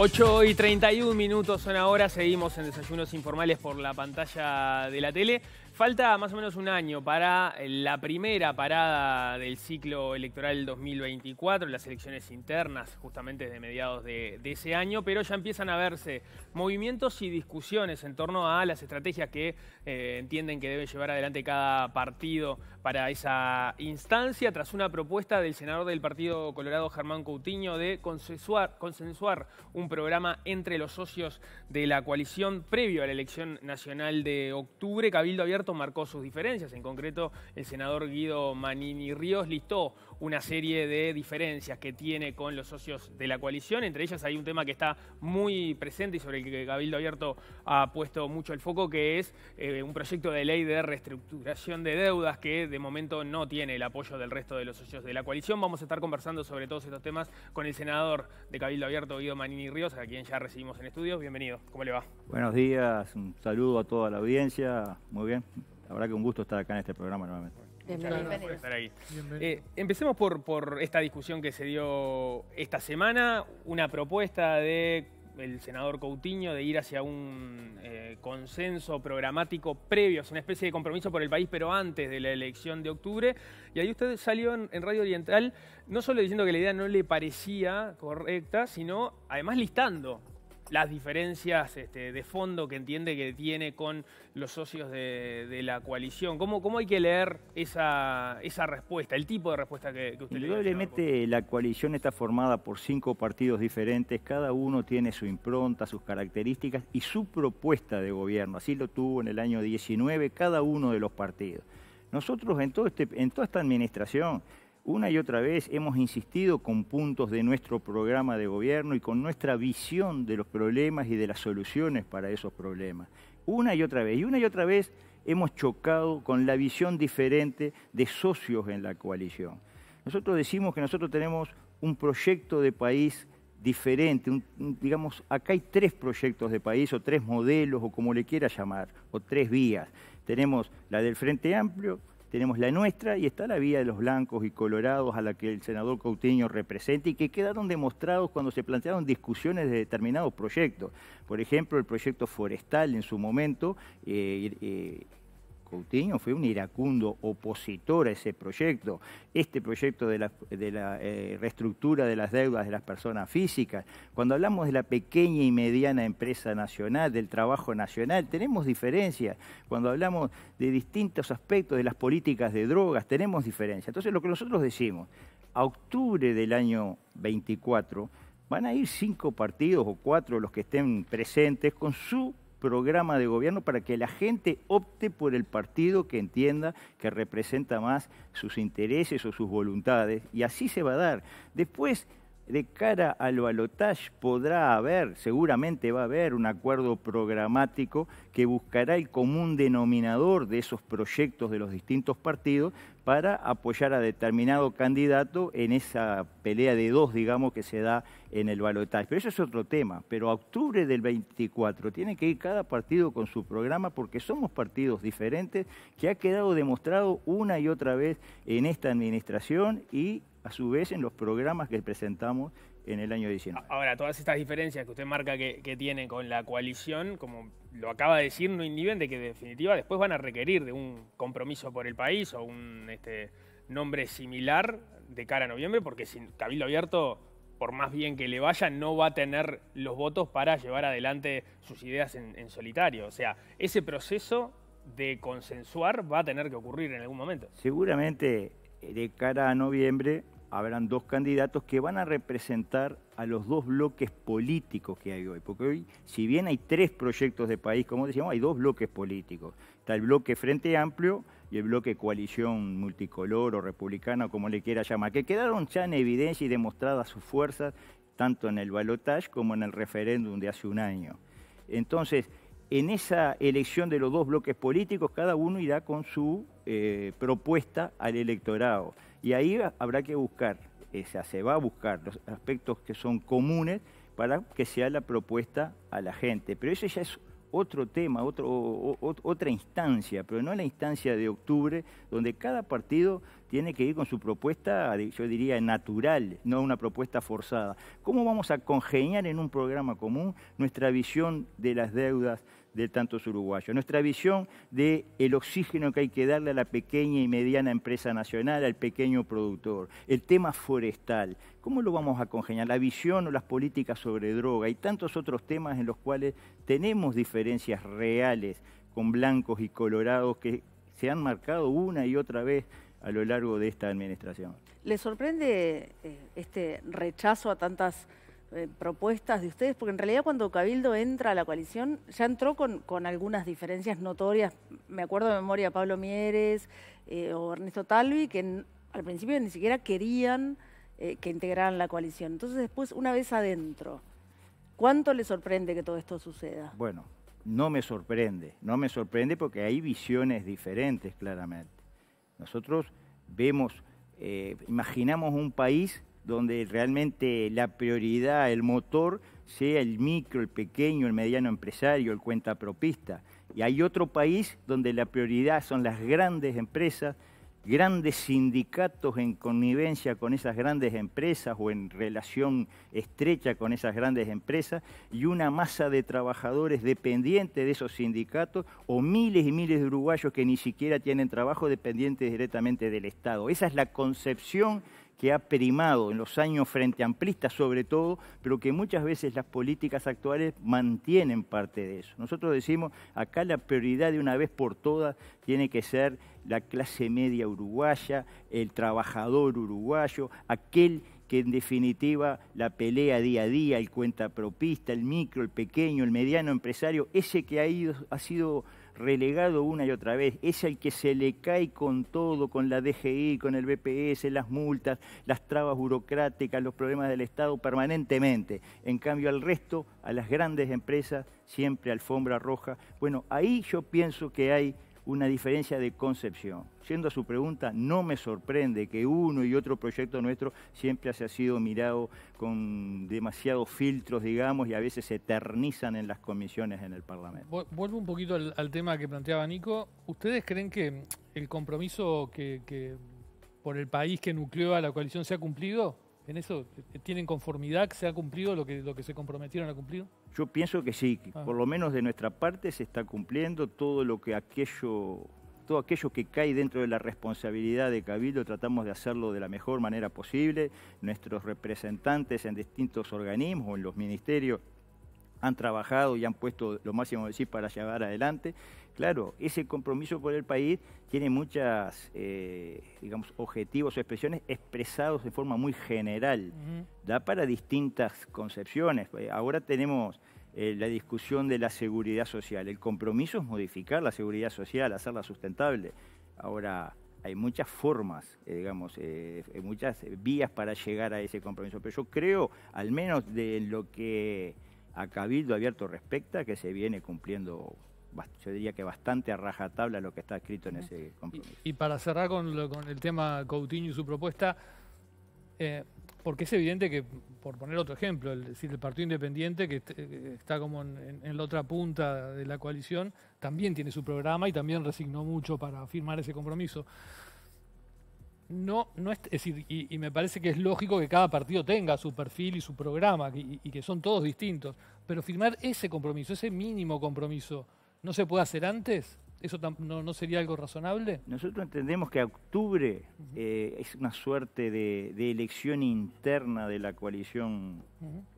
8 y 31 minutos son ahora, seguimos en desayunos informales por la pantalla de la tele. Falta más o menos un año para eh, la primera parada del ciclo electoral 2024, las elecciones internas justamente de mediados de, ese año, pero ya empiezan a verse movimientos y discusiones en torno a las estrategias que eh, entienden que debe llevar adelante cada partido para esa instancia, tras una propuesta del senador del Partido Colorado, Germán Coutinho, de consensuar un programa entre los socios de la coalición previo a la elección nacional de octubre, Cabildo Abierto marcó sus diferencias. En concreto, el senador Guido Manini Ríos listó una serie de diferencias que tiene con los socios de la coalición. Entre ellas hay un tema que está muy presente y sobre el que Cabildo Abierto ha puesto mucho el foco, que es eh, un proyecto de ley de reestructuración de deudas que de momento no tiene el apoyo del resto de los socios de la coalición. Vamos a estar conversando sobre todos estos temas con el senador de Cabildo Abierto, Guido Manini Ríos, a quien ya recibimos en estudios. Bienvenido, ¿cómo le va? Buenos días, un saludo a toda la audiencia. Muy bien, la verdad que un gusto estar acá en este programa nuevamente. Eh, empecemos por, esta discusión que se dio esta semana, una propuesta del senador Coutinho de ir hacia un eh, consenso programático previo, es una especie de compromiso por el país, pero antes de la elección de octubre. Y ahí usted salió en, Radio Oriental, no solo diciendo que la idea no le parecía correcta, sino además listando las diferencias este, de fondo que entiende que tiene con los socios de, la coalición. ¿Cómo, hay que leer esa, respuesta, el tipo de respuesta que, usted Probablemente la coalición está formada por cinco partidos diferentes, cada uno tiene su impronta, sus características y su propuesta de gobierno. Así lo tuvo en el año 19 cada uno de los partidos. Nosotros en, todo este, en toda esta administración una y otra vez hemos insistido con puntos de nuestro programa de gobierno y con nuestra visión de los problemas y de las soluciones para esos problemas. Una y otra vez. Y una y otra vez hemos chocado con la visión diferente de socios en la coalición. Nosotros decimos que nosotros tenemos un proyecto de país diferente, digamos, acá hay tres proyectos de país o tres modelos o como le quiera llamar, o tres vías. Tenemos la del Frente Amplio, tenemos la nuestra y está la vía de los blancos y colorados a la que el senador cautiño representa y que quedaron demostrados cuando se plantearon discusiones de determinados proyectos. Por ejemplo, el proyecto forestal en su momento eh, eh, Coutinho fue un iracundo opositor a ese proyecto. Este proyecto de la, eh, reestructura de las deudas de las personas físicas. Cuando hablamos de la pequeña y mediana empresa nacional, del trabajo nacional, tenemos diferencias. Cuando hablamos de distintos aspectos de las políticas de drogas, tenemos diferencias. Entonces, lo que nosotros decimos, a octubre del año 24 van a ir cinco partidos o cuatro los que estén presentes con su programa de gobierno para que la gente opte por el partido que entienda que representa más sus intereses o sus voluntades. Y así se va a dar. Después, de cara al balotaje podrá haber, seguramente va a haber un acuerdo programático que buscará el común denominador de esos proyectos de los distintos partidos para apoyar a determinado candidato en esa pelea de dos, digamos, que se da en el balotaje. Pero eso es otro tema. Pero a octubre del 24 tiene que ir cada partido con su programa porque somos partidos diferentes que ha quedado demostrado una y otra vez en esta administración y a su vez en los programas que presentamos en el año 19. Ahora, todas estas diferencias que usted marca que, que tiene con la coalición, como lo acaba de decir, no inhiben de que definitiva después van a requerir de un compromiso por el país o un este, nombre similar de cara a noviembre, porque sin Cabildo Abierto, por más bien que le vaya, no va a tener los votos para llevar adelante sus ideas en solitario. O sea, ese proceso de consensuar va a tener que ocurrir en algún momento. Seguramente eh, de cara a noviembre habrán dos candidatos que van a representar a los dos bloques políticos que hay hoy. Porque hoy, si bien hay tres proyectos de país, como decíamos, hay dos bloques políticos. Está el bloque Frente Amplio y el bloque Coalición Multicolor o Republicana, como le quiera llamar, que quedaron ya en evidencia y demostradas sus fuerzas, tanto en el balotage como en el referéndum de hace un año. Entonces, en esa elección de los dos bloques políticos, cada uno irá con su eh, propuesta al electorado. Y ahí habrá que buscar, eh, o sea, se va a buscar los aspectos que son comunes para que sea la propuesta a la gente. Pero eso ya es otro tema, otro, otra instancia, pero no la instancia de octubre, donde cada partido tiene que ir con su propuesta, yo diría, natural, no una propuesta forzada. ¿Cómo vamos a congeniar en un programa común nuestra visión de las deudas? de tantos uruguayos. Nuestra visión del el oxígeno que hay que darle a la pequeña y mediana empresa nacional, al pequeño productor. El tema forestal, ¿cómo lo vamos a congeniar? La visión o las políticas sobre droga y tantos otros temas en los cuales tenemos diferencias reales con blancos y colorados que se han marcado una y otra vez a lo largo de esta administración. ¿Le sorprende eh, este rechazo a tantas eh, propuestas de ustedes? Porque en realidad cuando Cabildo entra a la coalición, ya entró con, algunas diferencias notorias. Me acuerdo de memoria Pablo Mieres eh, o Ernesto Talvi, que al principio ni siquiera querían eh, que integraran la coalición. Entonces después, una vez adentro, ¿cuánto le sorprende que todo esto suceda? Bueno, no me sorprende, no me sorprende porque hay visiones diferentes claramente. Nosotros vemos, imaginamos un país donde realmente la prioridad, el motor, sea el micro, el pequeño, el mediano empresario, el cuenta propista. Y hay otro país donde la prioridad son las grandes empresas, grandes sindicatos en connivencia con esas grandes empresas o en relación estrecha con esas grandes empresas y una masa de trabajadores dependientes de esos sindicatos o miles y miles de uruguayos que ni siquiera tienen trabajo dependientes directamente del Estado. Esa es la concepción que ha primado en los años frente amplistas sobre todo, pero que muchas veces las políticas actuales mantienen parte de eso. Nosotros decimos, acá la prioridad de una vez por todas tiene que ser la clase media uruguaya, el trabajador uruguayo, aquel que en definitiva la pelea día a día, el propista, el micro, el pequeño, el mediano empresario, ese que ha, ido, ha sido relegado una y otra vez, es el que se le cae con todo, con la DGI, con el BPS, las multas, las trabas burocráticas, los problemas del Estado permanentemente. En cambio, al resto, a las grandes empresas, siempre alfombra roja. Bueno, ahí yo pienso que hay una diferencia de concepción. Siendo a su pregunta, no me sorprende que uno y otro proyecto nuestro siempre haya sido mirado con demasiados filtros, digamos, y a veces se eternizan en las comisiones en el Parlamento. Vuelvo un poquito al, tema que planteaba Nico. ¿Ustedes creen que el compromiso que, por el país que nucleó a la coalición se ha cumplido? ¿En eso eh, tienen conformidad? ¿Se ha cumplido lo que, lo que se comprometieron a cumplir? Yo pienso que sí, ah. por lo menos de nuestra parte se está cumpliendo todo lo que aquello, todo aquello que cae dentro de la responsabilidad de Cabildo, tratamos de hacerlo de la mejor manera posible. Nuestros representantes en distintos organismos, en los ministerios, han trabajado y han puesto lo máximo de sí para llevar adelante. Claro, ese compromiso por el país tiene muchas, eh, digamos, objetivos o expresiones expresados de forma muy general, da para distintas concepciones. Ahora tenemos eh, la discusión de la seguridad social. El compromiso es modificar la seguridad social, hacerla sustentable. Ahora, hay muchas formas, eh, digamos, eh, muchas vías para llegar a ese compromiso, pero yo creo, al menos de lo que a Cabildo Abierto respecta, que se viene cumpliendo yo diría que bastante a rajatabla lo que está escrito en ese compromiso. Y, para cerrar con, con, el tema Coutinho y su propuesta, porque es evidente que, por poner otro ejemplo, el, Partido Independiente, que eh, está como en, la otra punta de la coalición, también tiene su programa y también resignó mucho para firmar ese compromiso. No, no es, y, me parece que es lógico que cada partido tenga su perfil y su programa, y que son todos distintos, pero firmar ese compromiso, ese mínimo compromiso, ¿no se puede hacer antes? ¿Eso no, no, sería algo razonable? Nosotros entendemos que octubre eh, es una suerte de, elección interna de la coalición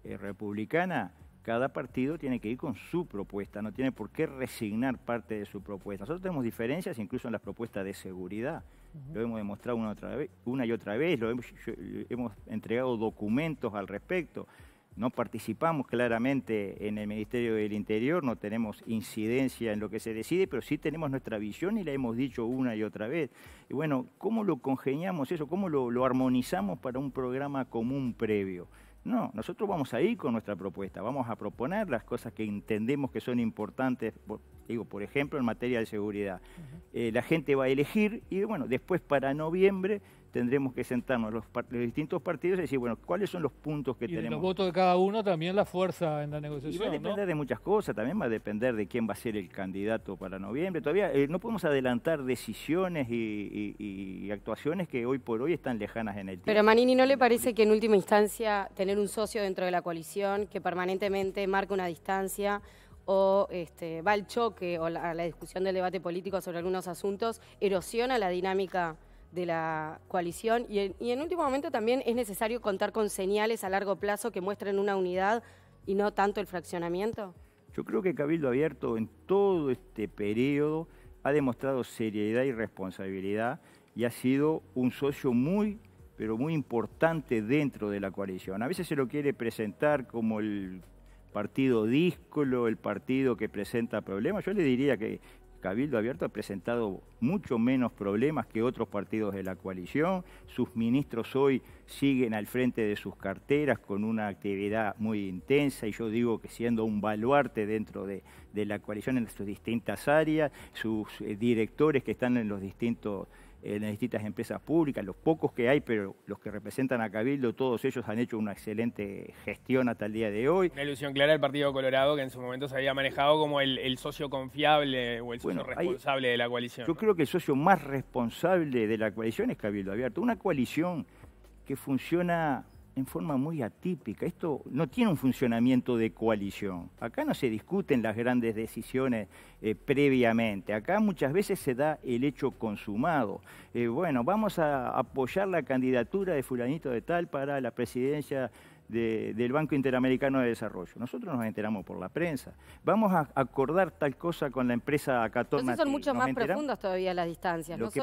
eh, republicana. Cada partido tiene que ir con su propuesta, no tiene por qué resignar parte de su propuesta. Nosotros tenemos diferencias incluso en las propuestas de seguridad. Lo hemos demostrado una, otra una y otra vez, lo hemos, hemos entregado documentos al respecto no participamos claramente en el Ministerio del Interior, no tenemos incidencia en lo que se decide, pero sí tenemos nuestra visión y la hemos dicho una y otra vez. Y bueno, ¿cómo lo congeñamos eso? ¿Cómo lo, armonizamos para un programa común previo? No, nosotros vamos a ir con nuestra propuesta, vamos a proponer las cosas que entendemos que son importantes, digo, por ejemplo, en materia de seguridad. Eh, la gente va a elegir y bueno, después para noviembre tendremos que sentarnos los, distintos partidos y decir, bueno, ¿cuáles son los puntos que tenemos? Y los votos de cada uno también la fuerza en la negociación. Y va a depender de muchas cosas, también va a depender de quién va a ser el candidato para noviembre. Todavía eh, no podemos adelantar decisiones y, actuaciones que hoy por hoy están lejanas en el tiempo. Pero Manini, ¿no le parece que en última instancia tener un socio dentro de la coalición que permanentemente marca una distancia o este, va al choque o a la discusión del debate político sobre algunos asuntos, erosiona la dinámica? de la coalición y en, último momento también es necesario contar con señales a largo plazo que muestren una unidad y no tanto el fraccionamiento? Yo creo que Cabildo Abierto en todo este periodo ha demostrado seriedad y responsabilidad y ha sido un socio muy, pero muy importante dentro de la coalición. A veces se lo quiere presentar como el partido díscolo, el partido que presenta problemas. Yo le diría que Cabildo Abierto ha presentado mucho menos problemas que otros partidos de la coalición. Sus ministros hoy siguen al frente de sus carteras con una actividad muy intensa y yo digo que siendo un baluarte dentro de, de la coalición en sus distintas áreas, sus eh, directores que están en los distintos eh, en distintas empresas públicas, los pocos que hay, pero los que representan a Cabildo, todos ellos han hecho una excelente gestión hasta el día de hoy. Una ilusión clara del Partido Colorado, que en su momento se había manejado como el, socio confiable o el socio responsable de la coalición. Yo creo que el socio más responsable de la coalición es Cabildo Abierto. Una coalición que funciona en forma muy atípica. Esto no tiene un funcionamiento de coalición. Acá no se discuten las grandes decisiones eh, previamente. Acá muchas veces se da el hecho consumado. Eh, bueno, vamos a apoyar la candidatura de fulanito de tal para la presidencia del Banco Interamericano de Desarrollo. Nosotros nos enteramos por la prensa. Vamos a acordar tal cosa con la empresa acá. Entonces son mucho más profundas todavía las distancias. no que,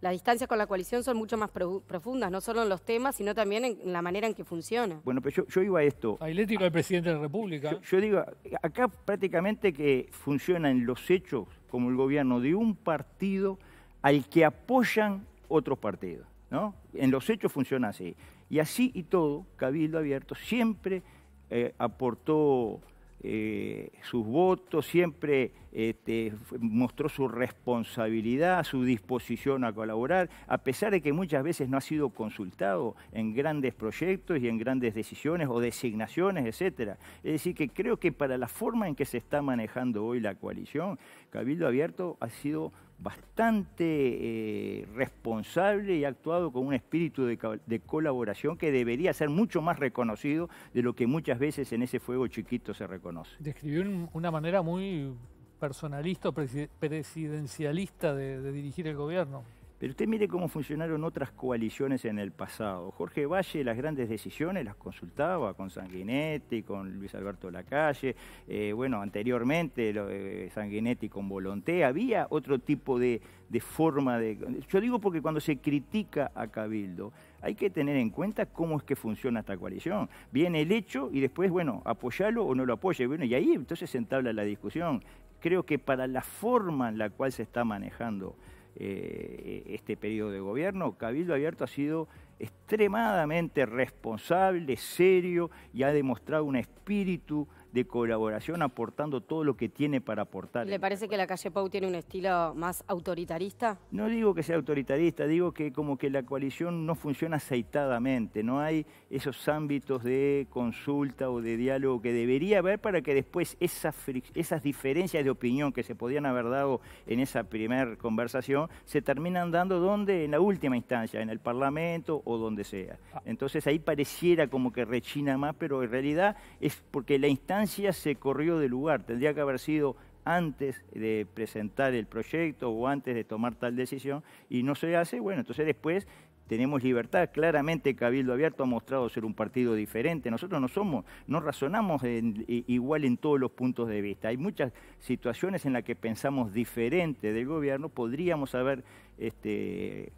las distancias con la coalición son mucho más profundas, no solo en los temas, sino también en la manera en que funciona. Bueno, pero yo, iba a esto. Ailético del presidente de la República. Yo, digo, acá prácticamente que funciona en los hechos como el gobierno de un partido al que apoyan otros partidos, ¿no? En los hechos funciona así. Y así y todo, Cabildo Abierto siempre eh, aportó eh, sus votos, siempre este, mostró su responsabilidad, su disposición a colaborar, a pesar de que muchas veces no ha sido consultado en grandes proyectos y en grandes decisiones o designaciones, etcétera. Es decir, que creo que para la forma en que se está manejando hoy la coalición, Cabildo Abierto ha sido bastante eh, responsable y ha actuado con un espíritu de, colaboración que debería ser mucho más reconocido de lo que muchas veces en ese fuego chiquito se reconoce. Describió una manera muy personalista presidencialista de dirigir el gobierno. Pero usted mire cómo funcionaron otras coaliciones en el pasado. Jorge Valle las grandes decisiones las consultaba con Sanguinetti, con Luis Alberto Lacalle, eh, bueno, anteriormente eh, Sanguinetti con Volonté, había otro tipo de, forma de... Yo digo porque cuando se critica a Cabildo, hay que tener en cuenta cómo es que funciona esta coalición. Viene el hecho y después, bueno, apoyarlo o no lo apoye. Bueno, y ahí entonces se entabla la discusión. Creo que para la forma en la cual se está manejando eh, este periodo de gobierno, Cabildo Abierto ha sido extremadamente responsable, serio y ha demostrado un espíritu de colaboración aportando todo lo que tiene para aportar. ¿Le parece este que la calle Pau tiene un estilo más autoritarista? No digo que sea autoritarista, digo que como que la coalición no funciona aceitadamente, no hay esos ámbitos de consulta o de diálogo que debería haber para que después esas, esas diferencias de opinión que se podían haber dado en esa primera conversación se terminan dando donde en la última instancia, en el Parlamento o donde sea. Ah. Entonces ahí pareciera como que rechina más, pero en realidad es porque la instancia instancia se corrió de lugar. Tendría que haber sido antes de presentar el proyecto o antes de tomar tal decisión y no se hace, bueno, entonces después tenemos libertad. Claramente Cabildo Abierto ha mostrado ser un partido diferente. Nosotros no somos, no razonamos igual en todos los puntos de vista. Hay muchas situaciones en las que pensamos diferente del gobierno. Podríamos haber este,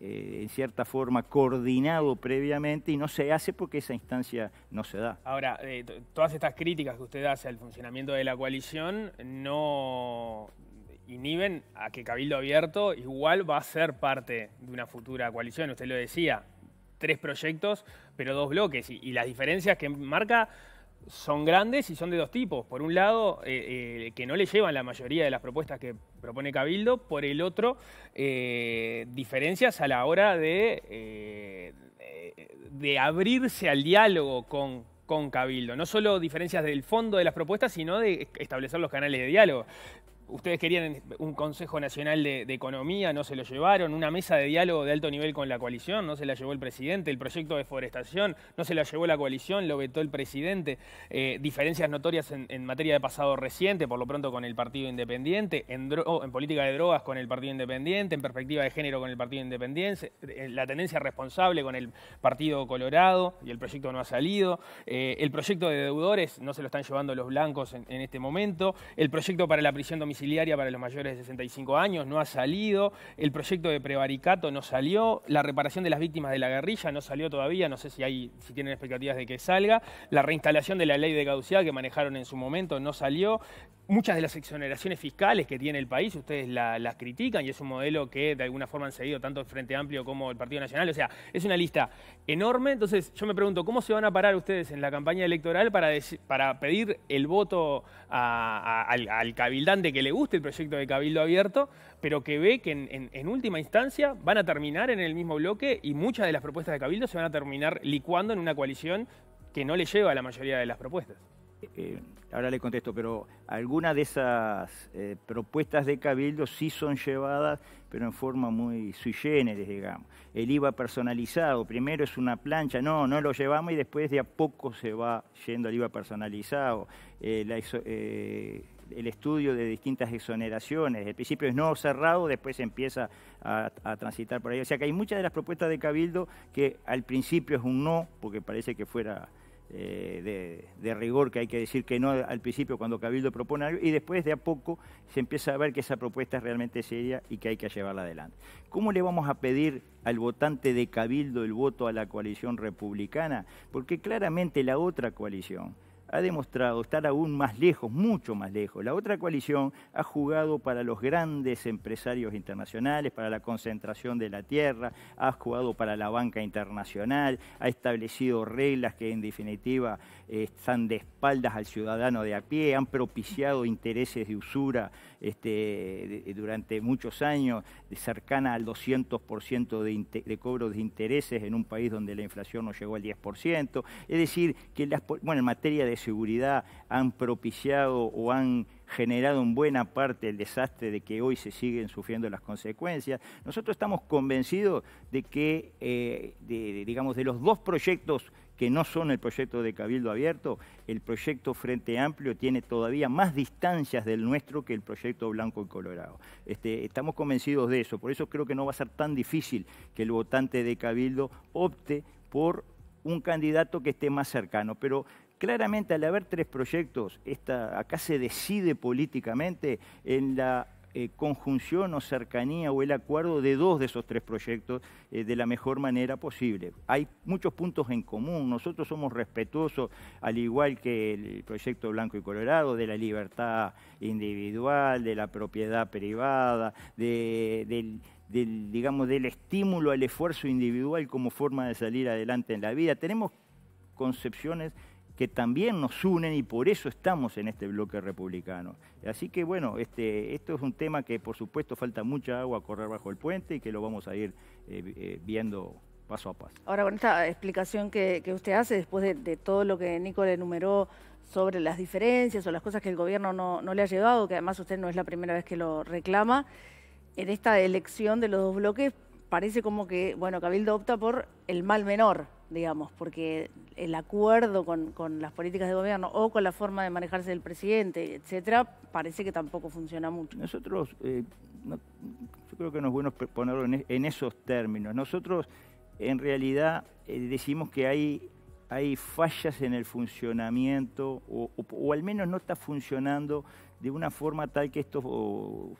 eh, en cierta forma coordinado previamente y no se hace porque esa instancia no se da. Ahora, eh, todas estas críticas que usted hace al funcionamiento de la coalición no inhiben a que Cabildo Abierto igual va a ser parte de una futura coalición, usted lo decía, tres proyectos, pero dos bloques, y, las diferencias que marca son grandes y son de dos tipos. Por un lado, eh, que no le llevan la mayoría de las propuestas que propone Cabildo, por el otro, eh, diferencias a la hora eh, de, de abrirse al diálogo con, con Cabildo. No solo diferencias del fondo de las propuestas, sino de establecer los canales de diálogo. Ustedes querían un Consejo Nacional de, Economía, no se lo llevaron, una mesa de diálogo de alto nivel con la coalición, no se la llevó el presidente, el proyecto de forestación, no se la llevó la coalición, lo vetó el presidente, eh, diferencias notorias en, materia de pasado reciente, por lo pronto con el Partido Independiente, oh, en, política de drogas con el Partido Independiente, en perspectiva de género con el Partido Independiente, eh, la tendencia responsable con el Partido Colorado y el proyecto no ha salido, eh, el proyecto de deudores no se lo están llevando los blancos en, en este momento, el proyecto para la prisión domiciliaria para los mayores de 65 años no ha salido, el proyecto de prevaricato no salió, la reparación de las víctimas de la guerrilla no salió todavía, no sé si, hay, si tienen expectativas de que salga, la reinstalación de la ley de caducidad que manejaron en su momento no salió, muchas de las exoneraciones fiscales que tiene el país, ustedes las critican y es un modelo que de alguna forma han seguido tanto el Frente Amplio como el Partido Nacional, o sea, es una lista enorme, entonces yo me pregunto, ¿cómo se van a parar ustedes en la campaña electoral para, para pedir el voto al, al cabildante que le le gusta el proyecto de Cabildo Abierto, pero que ve que en, última instancia van a terminar en el mismo bloque y muchas de las propuestas de Cabildo se van a terminar licuando en una coalición que no le lleva a la mayoría de las propuestas. Eh, eh, ahora le contesto, pero algunas de esas eh, propuestas de Cabildo sí son llevadas, pero en forma muy sui generis, digamos. El IVA personalizado, primero es una plancha, no, no lo llevamos y después de a poco se va yendo al IVA personalizado. la, el estudio de distintas exoneraciones. El principio es no cerrado, después se empieza a, transitar por ahí. O sea que hay muchas de las propuestas de Cabildo que al principio es un no, porque parece que fuera eh, de, rigor que hay que decir que no al principio cuando Cabildo propone algo, y después de a poco se empieza a ver que esa propuesta es realmente seria y que hay que llevarla adelante. ¿Cómo le vamos a pedir al votante de Cabildo el voto a la coalición republicana? Porque claramente la otra coalición ha demostrado estar aún más lejos, mucho más lejos. La otra coalición ha jugado para los grandes empresarios internacionales, para la concentración de la tierra, ha jugado para la banca internacional, ha establecido reglas que en definitiva eh, están de espaldas al ciudadano de a pie, han propiciado intereses de usura este, durante muchos años cercana al 200% de, de cobro de intereses en un país donde la inflación no llegó al 10%. Es decir, que las, en materia de seguridad han propiciado o han generado en buena parte el desastre de que hoy se siguen sufriendo las consecuencias. Nosotros estamos convencidos de que, eh, digamos, de los dos proyectos que no son el proyecto de Cabildo Abierto, el proyecto Frente Amplio tiene todavía más distancias del nuestro que el proyecto Blanco y Colorado. Este, estamos convencidos de eso, por eso creo que no va a ser tan difícil que el votante de Cabildo opte por un candidato que esté más cercano, pero claramente al haber tres proyectos, esta, acá se decide políticamente en la eh, conjunción o cercanía o el acuerdo de dos de esos tres proyectos eh, de la mejor manera posible. Hay muchos puntos en común, nosotros somos respetuosos, al igual que el proyecto Blanco y Colorado, de la libertad individual, de la propiedad privada, digamos, del estímulo al esfuerzo individual como forma de salir adelante en la vida. Tenemos concepciones que también nos unen y por eso estamos en este bloque republicano. Así que bueno, este, esto es un tema que por supuesto falta mucha agua a correr bajo el puente y que lo vamos a ir eh, eh, viendo paso a paso. Ahora, con esta explicación que, usted hace, después de, todo lo que Nicole enumeró sobre las diferencias o las cosas que el gobierno no, no le ha llevado, que además usted no es la primera vez que lo reclama, en esta elección de los dos bloques parece como que, bueno, Cabildo opta por el mal menor, digamos, porque el acuerdo con, las políticas de gobierno o con la forma de manejarse del presidente, etcétera, parece que tampoco funciona mucho. Nosotros, eh, yo creo que no es bueno ponerlo e, en, esos términos. Nosotros, en realidad, eh, decimos que hay, fallas en el funcionamiento, o, al menos no está funcionando de una forma tal que esto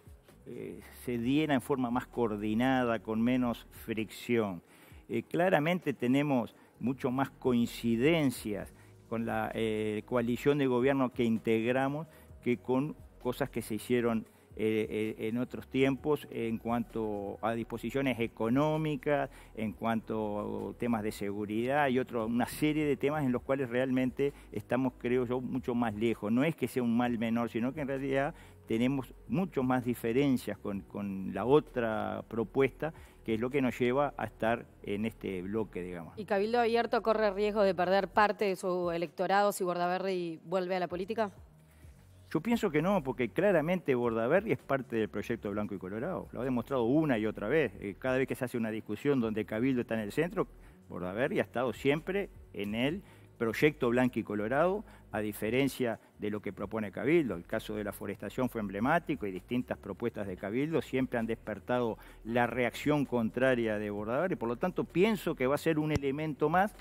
eh, se diera en forma más coordinada, con menos fricción. Eh, claramente tenemos mucho más coincidencias con la eh, coalición de gobierno que integramos que con cosas que se hicieron eh, en otros tiempos en cuanto a disposiciones económicas, en cuanto a temas de seguridad y otro, una serie de temas en los cuales realmente estamos, creo yo, mucho más lejos. No es que sea un mal menor, sino que en realidad tenemos mucho más diferencias con, la otra propuesta, que es lo que nos lleva a estar en este bloque, digamos. ¿Y Cabildo Abierto corre riesgo de perder parte de su electorado si Bordaberry vuelve a la política? Yo pienso que no, porque claramente Bordaberry es parte del proyecto Blanco y Colorado. Lo ha demostrado una y otra vez. Eh, cada vez que se hace una discusión donde Cabildo está en el centro, Bordaberry ha estado siempre en el proyecto Blanco y Colorado a diferencia de lo que propone Cabildo. El caso de la forestación fue emblemático y distintas propuestas de Cabildo siempre han despertado la reacción contraria de Bordaberry. y por lo tanto pienso que va a ser un elemento más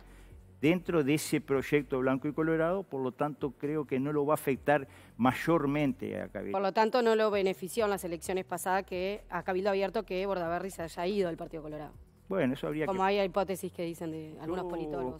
dentro de ese proyecto blanco y colorado, por lo tanto creo que no lo va a afectar mayormente a Cabildo. Por lo tanto no lo benefició en las elecciones pasadas que a Cabildo Abierto que Bordaberry se haya ido al Partido Colorado. Bueno, eso habría Como hay hipótesis que dicen de algunos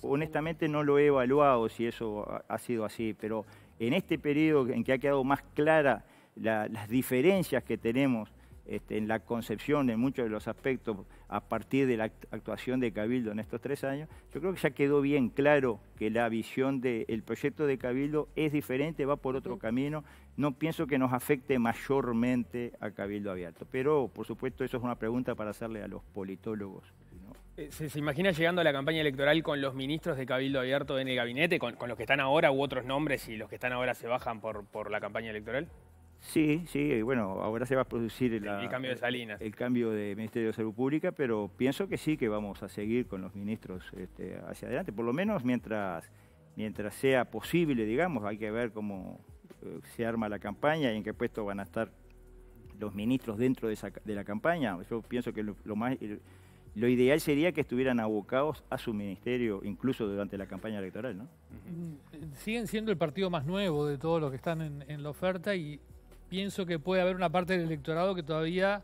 Yo, Honestamente no lo he evaluado si eso ha sido así, pero en este periodo en que ha quedado más clara las diferencias que tenemos este, en la concepción en muchos de los aspectos a partir de la actuación de Cabildo en estos tres años, yo creo que ya quedó bien claro que la visión del proyecto de Cabildo es diferente, va por otro camino. No pienso que nos afecte mayormente a Cabildo Abierto, pero por supuesto eso es una pregunta para hacerle a los politólogos. Eh, ¿Se, imagina llegando a la campaña electoral con los ministros de Cabildo Abierto en el gabinete, con, los que están ahora u otros nombres y los que están ahora se bajan por, por la campaña electoral? Sí, sí, bueno, ahora se va a producir el cambio de Salinas. El, cambio de Ministerio de Salud Pública, pero pienso que sí que vamos a seguir con los ministros este, hacia adelante, por lo menos mientras, mientras sea posible, digamos, hay que ver cómo eh, se arma la campaña y en qué puesto van a estar los ministros dentro de, la campaña. Yo pienso que lo, más... lo ideal sería que estuvieran abocados a su ministerio, incluso durante la campaña electoral, ¿no? Eh, siguen siendo el partido más nuevo de todos los que están en, en la oferta y pienso que puede haber una parte del electorado que todavía,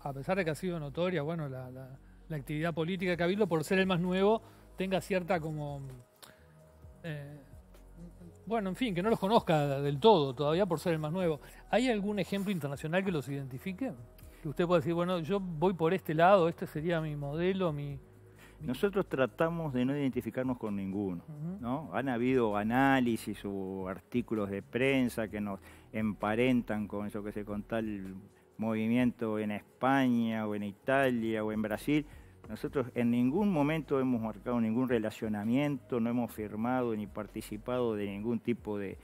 a pesar de que ha sido notoria, bueno, la, la, actividad política de Cabildo, por ser el más nuevo, tenga cierta como... Eh, bueno, en fin, que no los conozca del todo todavía por ser el más nuevo. ¿Hay algún ejemplo internacional que los identifique? Que usted pueda decir, bueno, yo voy por este lado, este sería mi modelo, mi... Nosotros tratamos de no identificarnos con ninguno, ¿no? Han habido análisis o artículos de prensa que nos emparentan con eso que se con tal movimiento en España o en Italia o en Brasil. Nosotros en ningún momento hemos marcado ningún relacionamiento, no hemos firmado ni participado de ningún tipo de,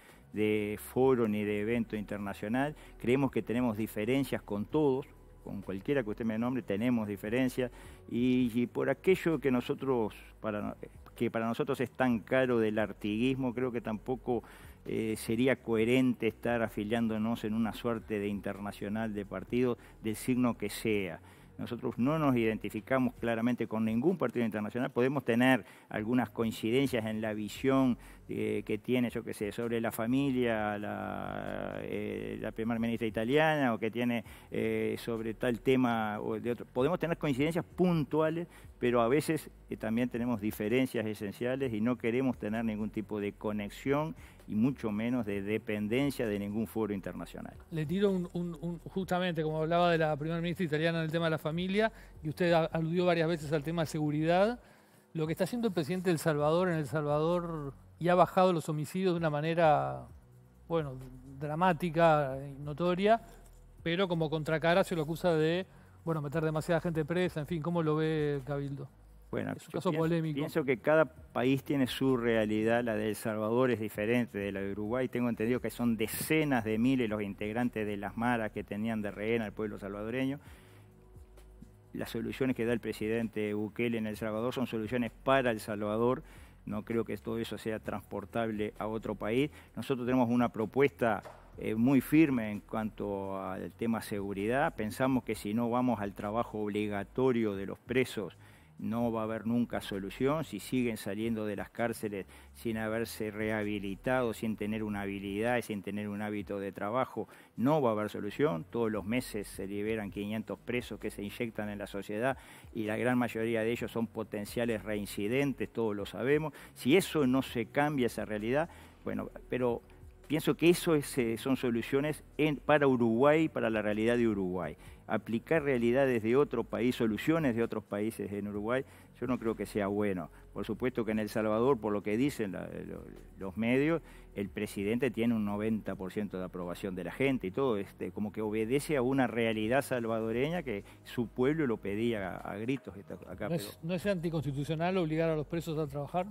foro ni de evento internacional. Creemos que tenemos diferencias con todos, con cualquiera que usted me nombre, tenemos diferencias. Y, por aquello que nosotros, para, que para nosotros es tan caro del artiguismo, creo que tampoco eh, sería coherente estar afiliándonos en una suerte de internacional de partido del signo que sea. Nosotros no nos identificamos claramente con ningún partido internacional. Podemos tener algunas coincidencias en la visión eh, que tiene, yo qué sé, sobre la familia, la, eh, primera ministra italiana, o que tiene sobre tal tema o de otro. Podemos tener coincidencias puntuales, pero a veces también tenemos diferencias esenciales y no queremos tener ningún tipo de conexión y mucho menos de dependencia de ningún foro internacional. Le tiro un, justamente, como hablaba de la primera ministra italiana en el tema de la familia, y usted aludió varias veces al tema de seguridad, lo que está haciendo el presidente de El Salvador en El Salvador y ha bajado los homicidios de una manera, bueno, dramática, notoria, pero como contracara se lo acusa de, bueno, meter demasiada gente presa, en fin, ¿cómo lo ve Cabildo? Bueno, es un caso pienso, polémico. Pienso que cada país tiene su realidad, la de El Salvador es diferente de la de Uruguay. Tengo entendido que son decenas de miles los integrantes de las maras que tenían de rehén al pueblo salvadoreño. Las soluciones que da el presidente Bukele en El Salvador son soluciones para El Salvador. No creo que todo eso sea transportable a otro país. Nosotros tenemos una propuesta eh, muy firme en cuanto al tema seguridad. Pensamos que si no vamos al trabajo obligatorio de los presos, no va a haber nunca solución, si siguen saliendo de las cárceles sin haberse rehabilitado, sin tener una habilidad, sin tener un hábito de trabajo, no va a haber solución. Todos los meses se liberan 500 presos que se inyectan en la sociedad y la gran mayoría de ellos son potenciales reincidentes, todos lo sabemos. Si eso no se cambia, esa realidad, bueno, pero pienso que eso eh, son soluciones para Uruguay, para la realidad de Uruguay aplicar realidades de otro país, soluciones de otros países en Uruguay, yo no creo que sea bueno. Por supuesto que en El Salvador, por lo que dicen los medios, el presidente tiene un 90% de aprobación de la gente y todo, este, como que obedece a una realidad salvadoreña que su pueblo lo pedía a, gritos ¿No es, anticonstitucional obligar a los presos a trabajar?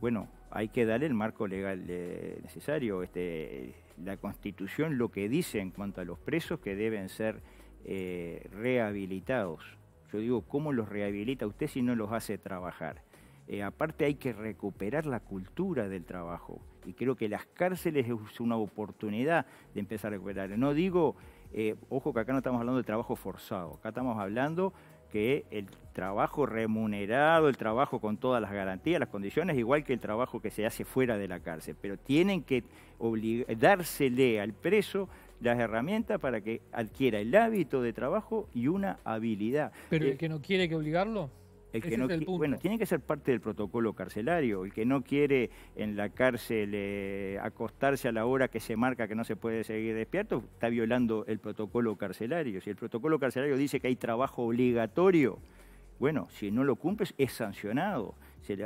Bueno, hay que darle el marco legal eh, necesario. Este, la Constitución lo que dice en cuanto a los presos que deben ser eh, rehabilitados. Yo digo, ¿cómo los rehabilita usted si no los hace trabajar? Eh, aparte hay que recuperar la cultura del trabajo y creo que las cárceles es una oportunidad de empezar a recuperar. No digo, eh, ojo que acá no estamos hablando de trabajo forzado, acá estamos hablando que el trabajo remunerado, el trabajo con todas las garantías, las condiciones, igual que el trabajo que se hace fuera de la cárcel. Pero tienen que dársele al preso las herramientas para que adquiera el hábito de trabajo y una habilidad. ¿Pero el eh, que no quiere que obligarlo? El que Bueno, tiene que ser parte del protocolo carcelario. El que no quiere en la cárcel eh, acostarse a la hora que se marca que no se puede seguir despierto, está violando el protocolo carcelario. Si el protocolo carcelario dice que hay trabajo obligatorio, bueno, si no lo cumples, es sancionado.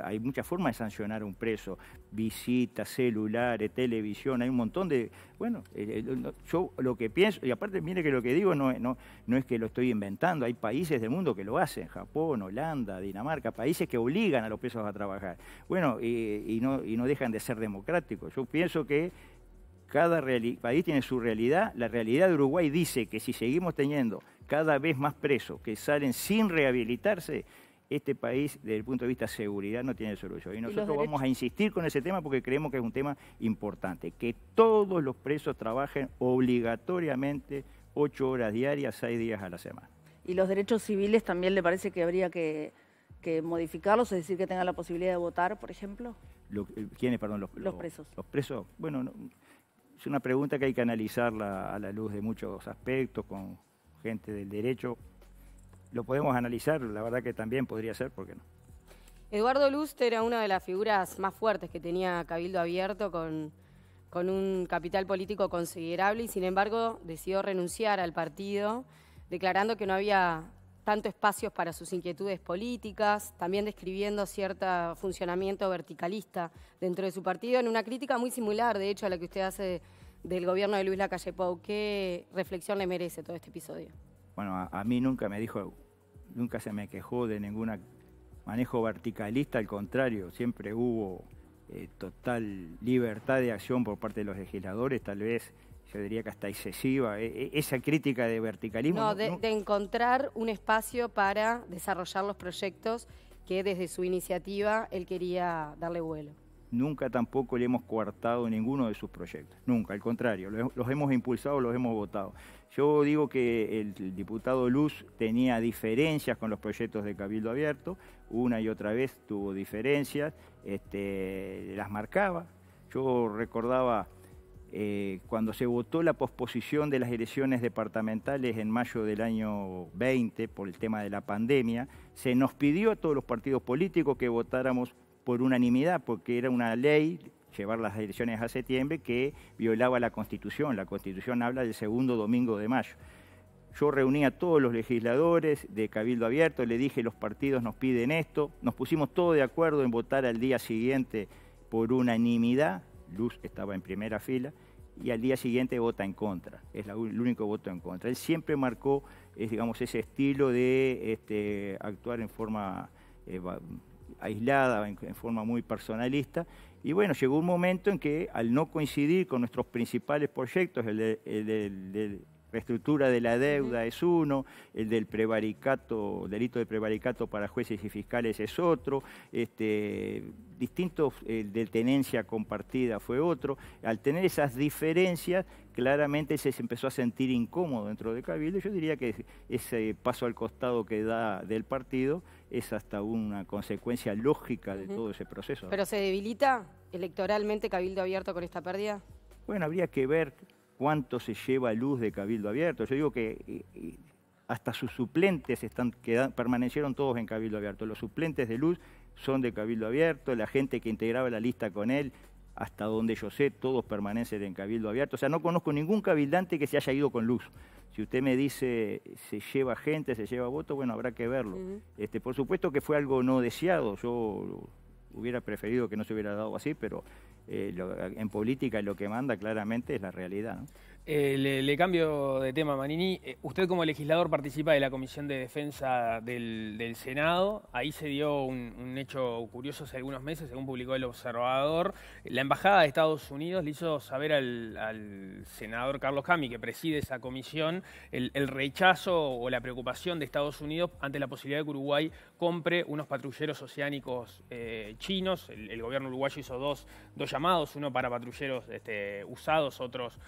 Hay muchas formas de sancionar a un preso. Visitas, celulares, televisión, hay un montón de... Bueno, eh, eh, yo lo que pienso, y aparte mire que lo que digo no, es que lo estoy inventando, hay países del mundo que lo hacen, Japón, Holanda, Dinamarca, países que obligan a los presos a trabajar. Bueno, y, no, y no dejan de ser democráticos. Yo pienso que cada país tiene su realidad, la realidad de Uruguay dice que si seguimos teniendo cada vez más presos que salen sin rehabilitarse, este país, desde el punto de vista de seguridad, no tiene solución. Y nosotros vamos a insistir con ese tema porque creemos que es un tema importante. Que todos los presos trabajen obligatoriamente ocho horas diarias, seis días a la semana. ¿Y los derechos civiles también le parece que habría que, modificarlos? Es decir, que tengan la posibilidad de votar, por ejemplo. Eh, ¿Quiénes, perdón? Los, presos. Los presos, bueno, es una pregunta que hay que analizarla a la luz de muchos aspectos, con gente del derecho. Lo podemos analizar, la verdad que también podría ser, ¿por qué no? Eduardo Lust era una de las figuras más fuertes que tenía Cabildo Abierto con, con un capital político considerable y sin embargo decidió renunciar al partido, declarando que no había tanto espacio para sus inquietudes políticas, también describiendo cierto funcionamiento verticalista dentro de su partido, en una crítica muy similar, de hecho, a la que usted hace del gobierno de Luis Lacalle Pou. ¿Qué reflexión le merece todo este episodio? Bueno, a, mí nunca me dijo, nunca se me quejó de ningún manejo verticalista, al contrario, siempre hubo eh, total libertad de acción por parte de los legisladores, tal vez yo diría que hasta excesiva, e, e, esa crítica de verticalismo. no... de encontrar un espacio para desarrollar los proyectos que desde su iniciativa él quería darle vuelo nunca tampoco le hemos coartado ninguno de sus proyectos, nunca, al contrario, los hemos impulsado, los hemos votado. Yo digo que el, diputado Luz tenía diferencias con los proyectos de Cabildo Abierto, una y otra vez tuvo diferencias, este, las marcaba. Yo recordaba eh, cuando se votó la posposición de las elecciones departamentales en mayo del año 20 por el tema de la pandemia, se nos pidió a todos los partidos políticos que votáramos por unanimidad, porque era una ley llevar las elecciones a septiembre que violaba la Constitución. La Constitución habla del segundo domingo de mayo. Yo reuní a todos los legisladores de Cabildo Abierto, le dije los partidos nos piden esto, nos pusimos todos de acuerdo en votar al día siguiente por unanimidad, Luz estaba en primera fila, y al día siguiente vota en contra, es el único voto en contra. Él siempre marcó, es, digamos, ese estilo de este, actuar en forma eh, aislada, en, forma muy personalista. Y bueno, llegó un momento en que al no coincidir con nuestros principales proyectos, el de, reestructura de la deuda es uno, el del prevaricato, delito de prevaricato para jueces y fiscales es otro, este, distintos, el eh, de tenencia compartida fue otro. Al tener esas diferencias, claramente se empezó a sentir incómodo dentro de Cabildo. Yo diría que ese paso al costado que da del partido es hasta una consecuencia lógica de todo ese proceso. ¿Pero se debilita electoralmente Cabildo Abierto con esta pérdida? Bueno, habría que ver cuánto se lleva luz de Cabildo Abierto. Yo digo que eh, eh, hasta sus suplentes están, permanecieron todos en Cabildo Abierto. Los suplentes de luz son de Cabildo Abierto, la gente que integraba la lista con él, hasta donde yo sé, todos permanecen en Cabildo Abierto. O sea, no conozco ningún cabildante que se haya ido con luz. Si usted me dice se lleva gente, se lleva voto, bueno, habrá que verlo. este, por supuesto que fue algo no deseado, yo hubiera preferido que no se hubiera dado así, pero eh, en política lo que manda claramente es la realidad. Eh, le, cambio de tema, Manini. Eh, usted como legislador participa de la Comisión de Defensa del, Senado. Ahí se dio un, hecho curioso hace algunos meses, según publicó el observador. La Embajada de Estados Unidos le hizo saber al, senador Carlos Cami, que preside esa comisión, el, rechazo o la preocupación de Estados Unidos ante la posibilidad de que Uruguay compre unos patrulleros oceánicos eh, chinos. El, gobierno uruguayo hizo dos, llamados, uno para patrulleros este, usados, otros...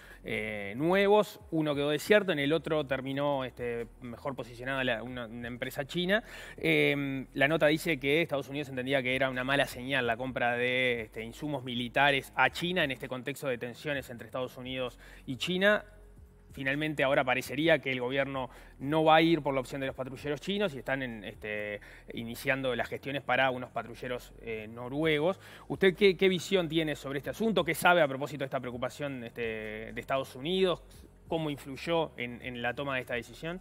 Eh, nuevos. Uno quedó desierto, en el otro terminó este, mejor posicionada la, una, empresa china. Em, la nota dice que Estados Unidos entendía que era una mala señal la compra de este, insumos militares a China en este contexto de tensiones entre Estados Unidos y China finalmente ahora parecería que el gobierno no va a ir por la opción de los patrulleros chinos y están este, iniciando las gestiones para unos patrulleros eh, noruegos. ¿Usted qué, visión tiene sobre este asunto? ¿Qué sabe a propósito de esta preocupación este, de Estados Unidos? ¿Cómo influyó en, la toma de esta decisión?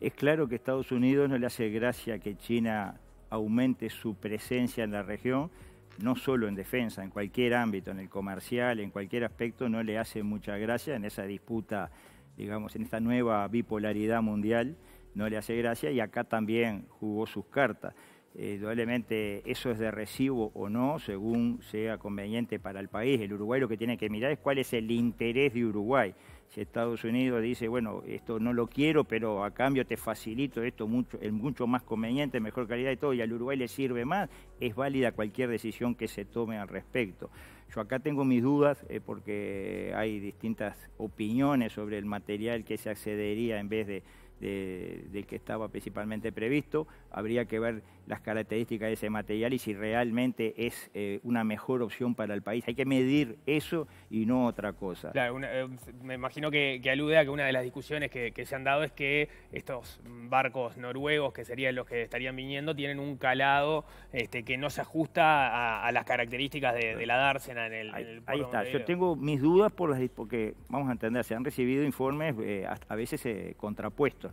Es claro que Estados Unidos no le hace gracia que China aumente su presencia en la región, no solo en defensa, en cualquier ámbito, en el comercial, en cualquier aspecto, no le hace mucha gracia en esa disputa digamos, en esta nueva bipolaridad mundial, no le hace gracia y acá también jugó sus cartas. Eh, eso es de recibo o no, según sea conveniente para el país. El Uruguay lo que tiene que mirar es cuál es el interés de Uruguay. Si Estados Unidos dice, bueno, esto no lo quiero, pero a cambio te facilito esto mucho, es mucho más conveniente, mejor calidad y todo, y al Uruguay le sirve más, es válida cualquier decisión que se tome al respecto. Yo acá tengo mis dudas eh, porque hay distintas opiniones sobre el material que se accedería en vez de de, que estaba principalmente previsto. Habría que ver las características de ese material y si realmente es eh, una mejor opción para el país. Hay que medir eso y no otra cosa. Eh, me imagino que, alude a que una de las discusiones que, se han dado es que estos barcos noruegos, que serían los que estarían viniendo, tienen un calado este, que no se ajusta a, las características de, la dársena en el... Ahí, está, yo tengo mis dudas por las, porque, vamos a entender, se han recibido informes eh, a veces contrapuestos.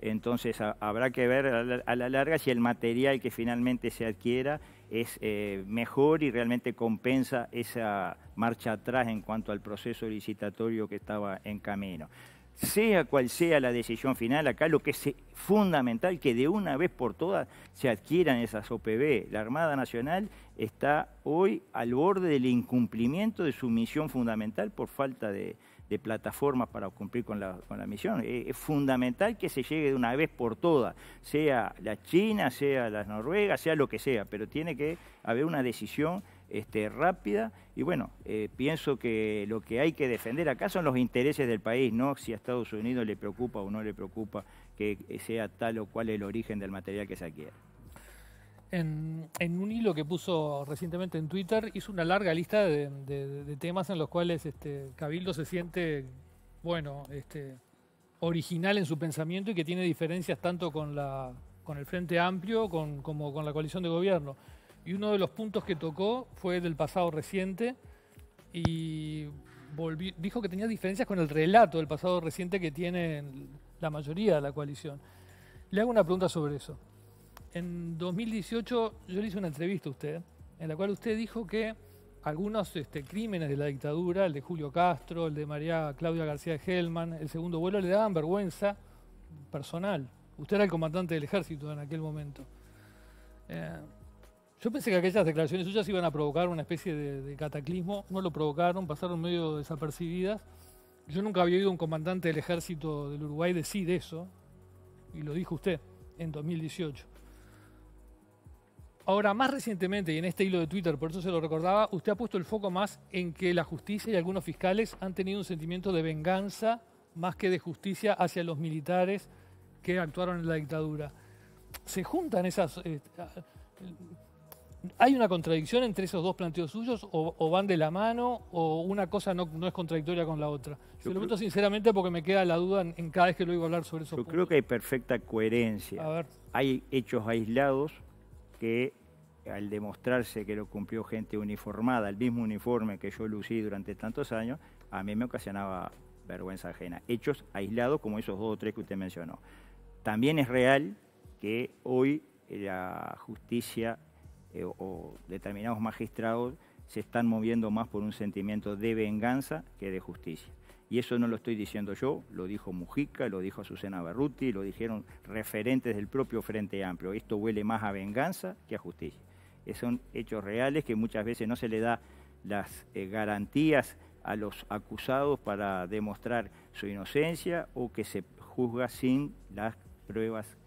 Entonces habrá que ver a la, larga si el material que finalmente se adquiera es eh, mejor y realmente compensa esa marcha atrás en cuanto al proceso licitatorio que estaba en camino. Sea cual sea la decisión final, acá lo que es fundamental que de una vez por todas se adquieran esas OPB. La Armada Nacional está hoy al borde del incumplimiento de su misión fundamental por falta de, de plataformas para cumplir con la, con la misión. Eh, es, fundamental que se llegue de una vez por todas, sea la China, sea la Noruega, sea lo que sea, pero tiene que haber una decisión este, rápida y bueno, eh, pienso que lo que hay que defender acá son los intereses del país, no si a Estados Unidos le preocupa o no le preocupa que eh, sea tal o cual el origen del material que se adquiere en, un hilo que puso recientemente en Twitter, hizo una larga lista de, temas en los cuales este, Cabildo se siente, bueno, este, original en su pensamiento y que tiene diferencias tanto con, la, con el Frente Amplio como con la coalición de gobierno. Y uno de los puntos que tocó fue del pasado reciente y dijo que tenía diferencias con el relato del pasado reciente que tiene la mayoría de la coalición. Le hago una pregunta sobre eso en 2018 yo le hice una entrevista a usted, en la cual usted dijo que algunos este, crímenes de la dictadura, el de Julio Castro, el de María Claudia García Helman, el segundo vuelo, le daban vergüenza personal. Usted era el comandante del ejército en aquel momento. Eh, yo pensé que aquellas declaraciones suyas iban a provocar una especie de, de cataclismo, no lo provocaron, pasaron medio desapercibidas. Yo nunca había oído a un comandante del ejército del Uruguay decir eso, y lo dijo usted en 2018. Ahora, más recientemente, y en este hilo de Twitter, por eso se lo recordaba, usted ha puesto el foco más en que la justicia y algunos fiscales han tenido un sentimiento de venganza más que de justicia hacia los militares que actuaron en la dictadura. Se juntan esas... Eh, ¿Hay una contradicción entre esos dos planteos suyos o, van de la mano o una cosa no, es contradictoria con la otra? Se lo pregunto sinceramente porque me queda la duda en, cada vez que lo oigo hablar sobre eso. Yo creo que hay perfecta coherencia. ver. Hay hechos aislados que al demostrarse que lo cumplió gente uniformada, el mismo uniforme que yo lucí durante tantos años, a mí me ocasionaba vergüenza ajena. Hechos aislados como esos dos o tres que usted mencionó. También es real que hoy la justicia eh, o determinados magistrados se están moviendo más por un sentimiento de venganza que de justicia. Y eso no lo estoy diciendo yo, lo dijo Mujica, lo dijo Susana Barruti, lo dijeron referentes del propio Frente Amplio. Esto huele más a venganza que a justicia. Eh, son hechos reales que muchas veces no se le da las eh, garantías a los acusados para demostrar su inocencia o que se juzga sin las pruebas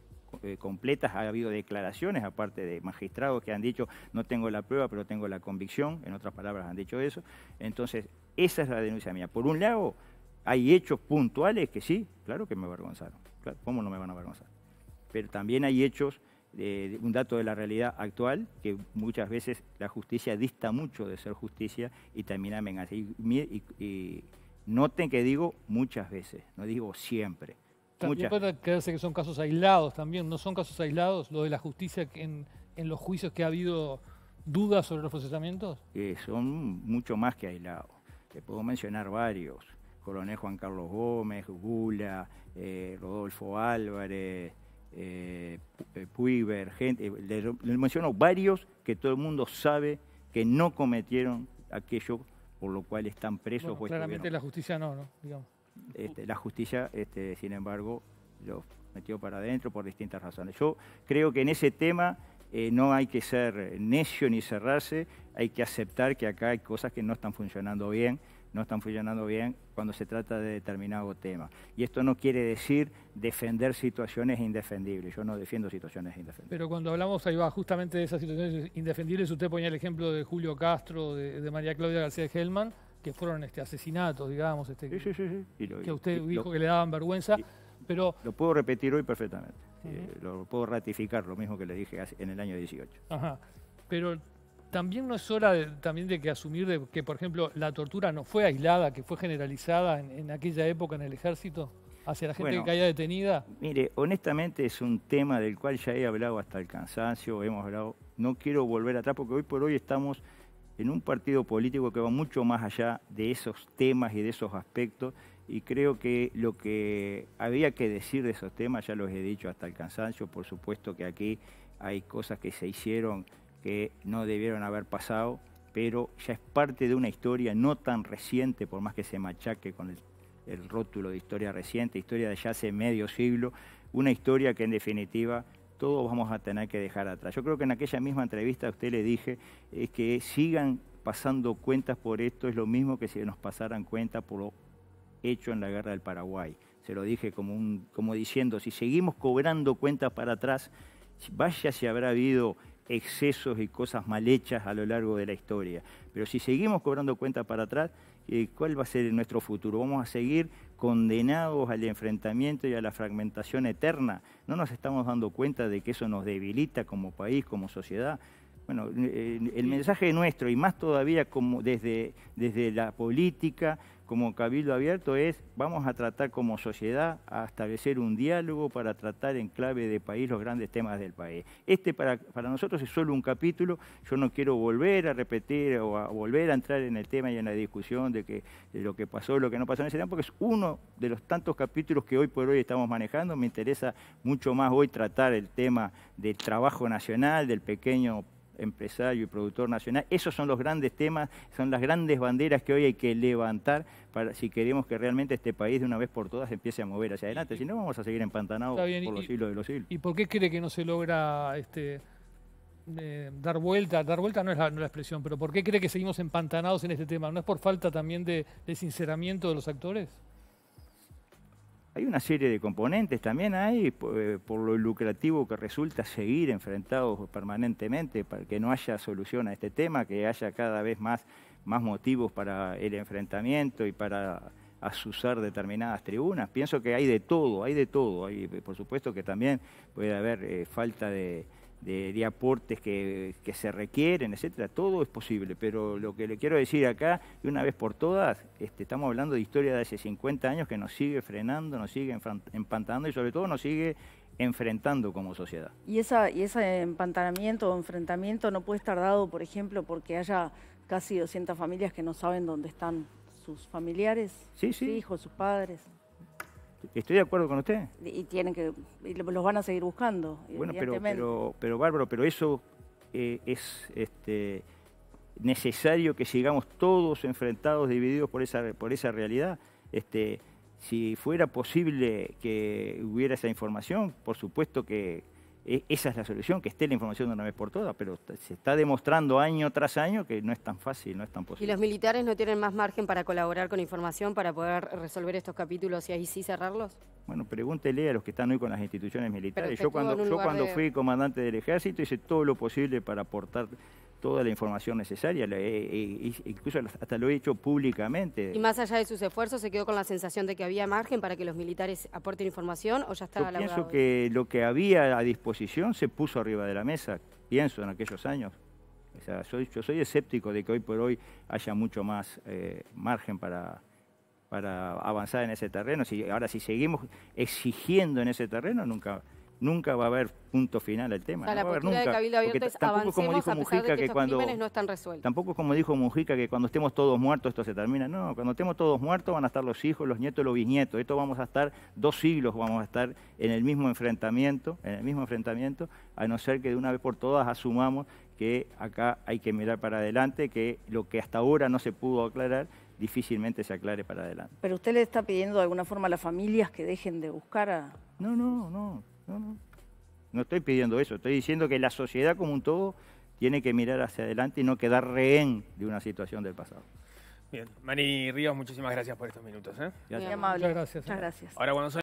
eh, completas. Ha habido declaraciones, aparte de magistrados que han dicho, no tengo la prueba, pero tengo la convicción, en otras palabras han dicho eso. Entonces, esa es la denuncia mía. Por un lado, hay hechos puntuales que sí, claro que me avergonzaron. ¿Cómo no me van a avergonzar? Pero también hay hechos, eh, un dato de la realidad actual, que muchas veces la justicia dista mucho de ser justicia y termina así Y, noten que digo muchas veces, no digo siempre. También puede que son casos aislados también, no son casos aislados lo de la justicia en, los juicios que ha habido dudas sobre los procesamientos? son mucho más que aislados. Te puedo mencionar varios coronel Juan Carlos Gómez, Gula, eh, Rodolfo Álvarez, eh, gente, eh, les, menciono varios que todo el mundo sabe que no cometieron aquello por lo cual están presos. claramente la justicia no, ¿no? Digamos. Este, la justicia, este, sin embargo, los metió para adentro por distintas razones. Yo creo que en ese tema eh, no hay que ser necio ni cerrarse, hay que aceptar que acá hay cosas que no están funcionando bien no están funcionando bien cuando se trata de determinado tema. Y esto no quiere decir defender situaciones indefendibles. Yo no defiendo situaciones indefendibles. Pero cuando hablamos ahí va justamente de esas situaciones indefendibles, usted ponía el ejemplo de Julio Castro, de, María Claudia García Gelman, que fueron este, asesinatos, digamos, este, que usted dijo que le daban vergüenza. pero... Lo puedo repetir hoy perfectamente. Eh, lo puedo ratificar, lo mismo que le dije en el año 18. Ajá. Pero también no es hora también de que asumir de que, por ejemplo, la tortura no fue aislada, que fue generalizada en, aquella época en el ejército hacia la gente que caía detenida? Mire, honestamente es un tema del cual ya he hablado hasta el cansancio, hemos hablado, no quiero volver atrás porque hoy por hoy estamos en un partido político que va mucho más allá de esos temas y de esos aspectos y creo que lo que había que decir de esos temas ya los he dicho hasta el cansancio, por supuesto que aquí hay cosas que se hicieron que no debieron haber pasado, pero ya es parte de una historia no tan reciente, por más que se machaque con el, rótulo de historia reciente, historia de ya hace medio siglo, una historia que en definitiva todos vamos a tener que dejar atrás. Yo creo que en aquella misma entrevista a usted le dije es que sigan pasando cuentas por esto, es lo mismo que si nos pasaran cuentas por lo hecho en la guerra del Paraguay. Se lo dije como, un, como diciendo, si seguimos cobrando cuentas para atrás, vaya si habrá habido excesos y cosas mal hechas a lo largo de la historia. Pero si seguimos cobrando cuenta para atrás, eh, ¿cuál va a ser nuestro futuro? ¿Vamos a seguir condenados al enfrentamiento y a la fragmentación eterna? ¿No nos estamos dando cuenta de que eso nos debilita como país, como sociedad? Bueno, eh, el mensaje nuestro, y más todavía como desde, desde la política, como Cabildo Abierto es, vamos a tratar como sociedad a establecer un diálogo para tratar en clave de país los grandes temas del país. Este para, para nosotros es solo un capítulo, yo no quiero volver a repetir o a volver a entrar en el tema y en la discusión de, que, lo que pasó, lo que no pasó en ese tiempo, porque es uno de los tantos capítulos que hoy por hoy estamos manejando, me interesa mucho más hoy tratar el tema del trabajo nacional, del pequeño empresario y productor nacional. Esos son los grandes temas, son las grandes banderas que hoy hay que levantar para si queremos que realmente este país de una vez por todas empiece a mover hacia adelante. Si no, vamos a seguir empantanados por los hilos de los siglos. ¿Y por qué cree que no se logra este, eh, dar vuelta? Dar vuelta no es, la, expresión, pero ¿por qué cree que seguimos empantanados en este tema? ¿No es por falta también de, de sinceramiento de los actores? Hay una serie de componentes también ahí, eh, por, lo lucrativo que resulta seguir enfrentados permanentemente, para que no haya solución a este tema, que haya cada vez más, más motivos para el enfrentamiento y para asusar determinadas tribunas. Pienso que hay de todo, hay de todo. Hay, por supuesto que también puede haber eh, falta de, de, aportes que, se requieren, etcétera, todo es posible, pero lo que le quiero decir acá, de una vez por todas, este, estamos hablando de historia de hace 50 años que nos sigue frenando, nos sigue empantando y sobre todo nos sigue enfrentando como sociedad. Y, esa, y ese empantanamiento o enfrentamiento no puede estar dado, por ejemplo, porque haya casi 200 familias que no saben dónde están sus familiares, sus hijos, sus padres. Estoy de acuerdo con usted. Y tienen que, los van a seguir buscando. Bueno, pero, pero, pero Bárbaro, pero eso eh, es este, necesario que sigamos todos enfrentados, divididos por esa, por esa realidad. Este, si fuera posible que hubiera esa información, por supuesto que e, esa es la solución, que esté la información de una vez por todas, pero se está demostrando año tras año que no es tan fácil, no es tan posible. ¿Y los militares no tienen más margen para colaborar con información para poder resolver estos capítulos y ahí sí cerrarlos? Bueno, pregúntele a los que están hoy con las instituciones militares. Yo cuando, yo cuando fui comandante del ejército hice todo lo posible para aportar toda la información necesaria, incluso hasta lo he hecho públicamente. ¿Y más allá de sus esfuerzos se quedó con la sensación de que había margen para que los militares aporten información o ya estaba Yo pienso que lo que había a disposición se puso arriba de la mesa, pienso en aquellos años. O sea, soy, yo soy escéptico de que hoy por hoy haya mucho más eh, margen para, para avanzar en ese terreno. Si, ahora, si seguimos exigiendo en ese terreno, nunca, nunca va a haber punto final al tema. la va De tampoco como dijo Mujica que, cuando no Tampoco como dijo Mujica que cuando estemos todos muertos esto se termina. No, cuando estemos todos muertos van a estar los hijos, los nietos, los bisnietos. Esto vamos a estar dos siglos vamos a estar en el mismo enfrentamiento, en el mismo enfrentamiento, a no ser que de una vez por todas asumamos que acá hay que mirar para adelante, que lo que hasta ahora no se pudo aclarar difícilmente se aclare para adelante. Pero usted le está pidiendo de alguna forma a las familias que dejen de buscar a... No, no, no. No, no. estoy pidiendo eso, estoy diciendo que la sociedad como un todo tiene que mirar hacia adelante y no quedar rehén de una situación del pasado. Bien, Mari Ríos, muchísimas gracias por estos minutos. ¿eh? Muy amable. Muchas gracias. ¿eh?